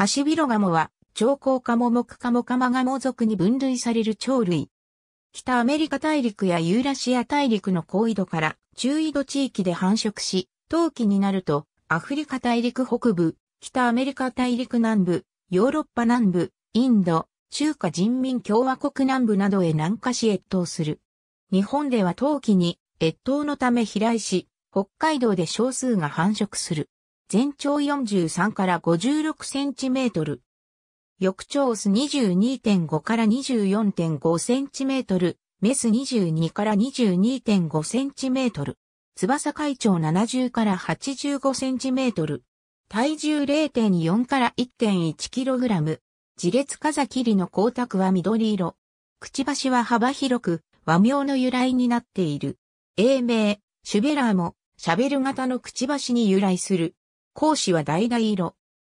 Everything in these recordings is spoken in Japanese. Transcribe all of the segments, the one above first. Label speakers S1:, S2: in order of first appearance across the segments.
S1: ハシビロガモは、長江カモモク科モカマガモ族に分類される鳥類。北アメリカ大陸やユーラシア大陸の高緯度から中緯度地域で繁殖し、冬季になると、アフリカ大陸北部、北アメリカ大陸南部、ヨーロッパ南部、インド、中華人民共和国南部などへ南下し越冬する。日本では冬季に越冬のため飛来し、北海道で少数が繁殖する。全長43から56センチメートル。翼長ス22.5から24.5センチメートル、メス22から22.5センチメートル。翼海長70から85センチメートル。体重0.4から1.1キログラム。自列風切りの光沢は緑色。くちばしは幅広く、和名の由来になっている。英名、シュベラーも、シャベル型のくちばしに由来する。甲子は橙色。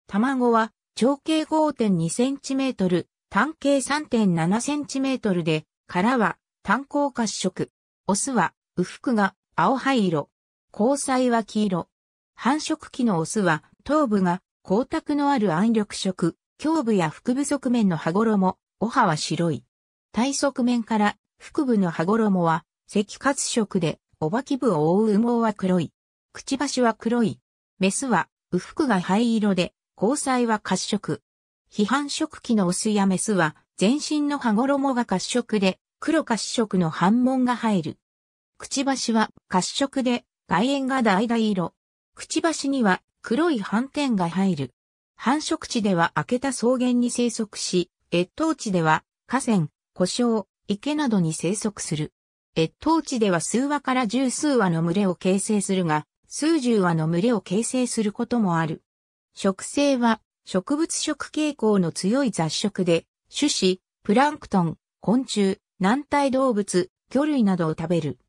S1: 卵は長径 5.2cm、単径 3.7cm で、殻は単鉱褐色。オスは、フクが青灰色。交際は黄色。繁殖期のオスは、頭部が光沢のある暗緑色、胸部や腹部側面の羽衣、お歯は白い。体側面から腹部の羽衣は赤褐色で、おばき部を覆う羽毛は黒い。くちばしは黒い。メスは、右腹が灰色で、交際は褐色。批判食期のオスやメスは、全身の羽衣が褐色で、黒褐色の反紋が入る。くちばしは褐色で、外縁が橙色。くちばしには黒い斑点が入る。繁殖地では開けた草原に生息し、越冬地では河川、湖沼、池などに生息する。越冬地では数羽から十数羽の群れを形成するが、数十羽の群れを形成することもある。食性は植物食傾向の強い雑食で、種子、プランクトン、昆虫、軟体動物、魚類などを食べる。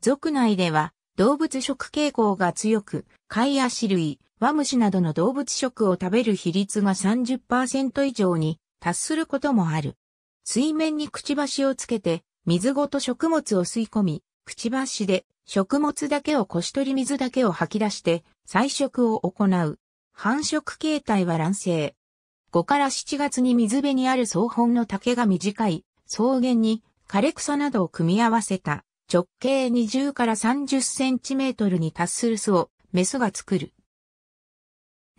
S1: 族内では動物食傾向が強く、貝や種類、ワムシなどの動物食を食べる比率が30%以上に達することもある。水面にくちばしをつけて水ごと食物を吸い込み、くちばしで食物だけをこし取り水だけを吐き出して採食を行う。繁殖形態は卵生。5から7月に水辺にある草本の竹が短い草原に枯れ草などを組み合わせた直径20から30センチメートルに達する巣をメスが作る。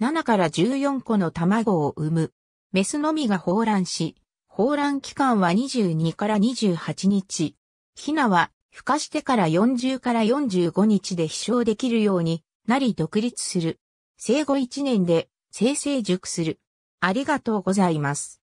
S1: 7から14個の卵を産む。メスのみが放卵し、放卵期間は22から28日。ヒナは孵化してから40から45日で飛翔できるようになり独立する。生後1年で、生成熟する。ありがとうございます。